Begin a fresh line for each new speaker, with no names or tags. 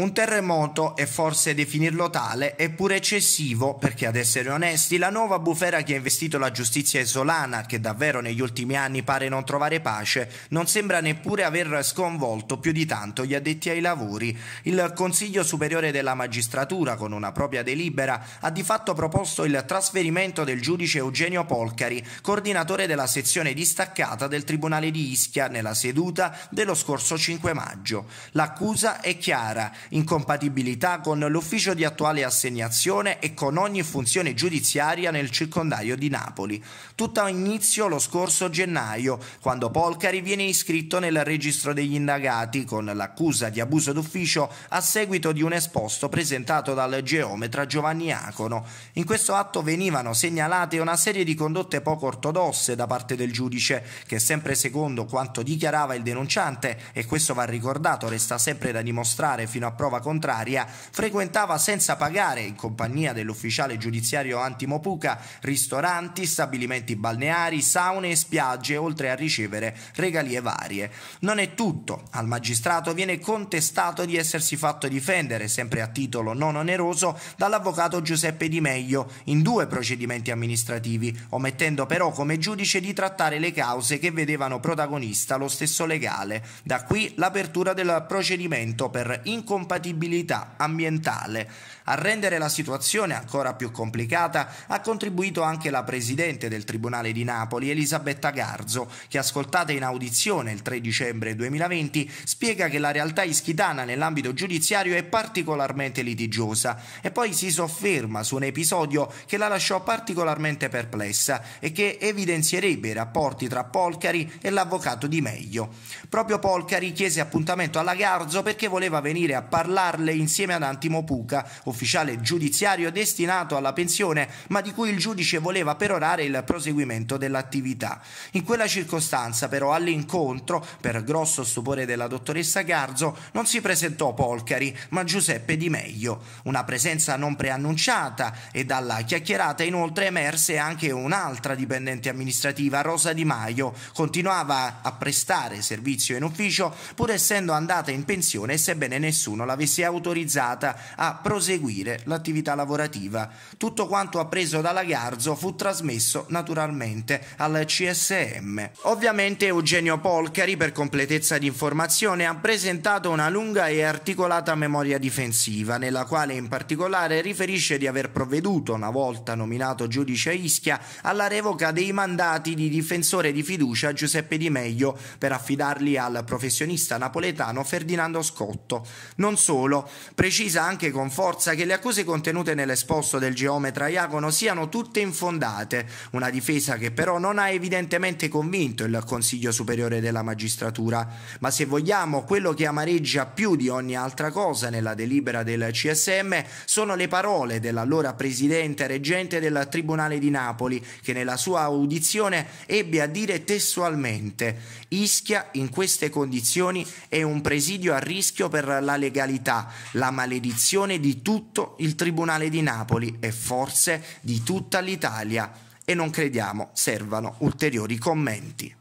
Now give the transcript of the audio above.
Un terremoto, e forse definirlo tale, è pure eccessivo perché, ad essere onesti, la nuova bufera che ha investito la giustizia isolana, che davvero negli ultimi anni pare non trovare pace, non sembra neppure aver sconvolto più di tanto gli addetti ai lavori. Il Consiglio Superiore della Magistratura, con una propria delibera, ha di fatto proposto il trasferimento del giudice Eugenio Polcari, coordinatore della sezione distaccata del Tribunale di Ischia, nella seduta dello scorso 5 maggio. L'accusa è chiara incompatibilità con l'ufficio di attuale assegnazione e con ogni funzione giudiziaria nel circondario di Napoli. Tutto ha inizio lo scorso gennaio, quando Polcari viene iscritto nel registro degli indagati con l'accusa di abuso d'ufficio a seguito di un esposto presentato dal geometra Giovanni Acono. In questo atto venivano segnalate una serie di condotte poco ortodosse da parte del giudice, che sempre secondo quanto dichiarava il denunciante, e questo va ricordato, resta sempre da dimostrare fino a a prova contraria, frequentava senza pagare, in compagnia dell'ufficiale giudiziario Antimo Puca, ristoranti, stabilimenti balneari, saune e spiagge, oltre a ricevere regalie varie. Non è tutto, al magistrato viene contestato di essersi fatto difendere, sempre a titolo non oneroso, dall'avvocato Giuseppe Di Meglio, in due procedimenti amministrativi, omettendo però come giudice di trattare le cause che vedevano protagonista lo stesso legale. Da qui l'apertura del procedimento per incompatibilità incompatibilità ambientale. A rendere la situazione ancora più complicata ha contribuito anche la presidente del Tribunale di Napoli, Elisabetta Garzo, che ascoltata in audizione il 3 dicembre 2020 spiega che la realtà ischitana nell'ambito giudiziario è particolarmente litigiosa e poi si sofferma su un episodio che la lasciò particolarmente perplessa e che evidenzierebbe i rapporti tra Polcari e l'avvocato Di Meglio. Proprio Polcari chiese appuntamento alla Garzo perché voleva venire a parlarle insieme ad Antimo Puca, ufficiale giudiziario destinato alla pensione, ma di cui il giudice voleva perorare il proseguimento dell'attività. In quella circostanza, però, all'incontro, per grosso stupore della dottoressa Garzo, non si presentò Polcari, ma Giuseppe Di Meglio. Una presenza non preannunciata e dalla chiacchierata inoltre emerse anche un'altra dipendente amministrativa, Rosa Di Maio. Continuava a prestare servizio in ufficio pur essendo andata in pensione sebbene nessuno nessuno l'avesse autorizzata a proseguire l'attività lavorativa. Tutto quanto appreso da Lagarzo fu trasmesso naturalmente al CSM. Ovviamente Eugenio Polcari, per completezza di informazione, ha presentato una lunga e articolata memoria difensiva, nella quale in particolare riferisce di aver provveduto, una volta nominato giudice a Ischia, alla revoca dei mandati di difensore di fiducia Giuseppe Di Meglio per affidarli al professionista napoletano Ferdinando Scotto. Non non solo, precisa anche con forza che le accuse contenute nell'esposto del geometra Iacono siano tutte infondate, una difesa che però non ha evidentemente convinto il Consiglio Superiore della Magistratura. Ma se vogliamo, quello che amareggia più di ogni altra cosa nella delibera del CSM sono le parole dell'allora presidente reggente del Tribunale di Napoli, che nella sua audizione ebbe a dire testualmente: Ischia in queste condizioni è un presidio a rischio per la legalità illegalità, la maledizione di tutto il Tribunale di Napoli e forse di tutta l'Italia e non crediamo servano ulteriori commenti.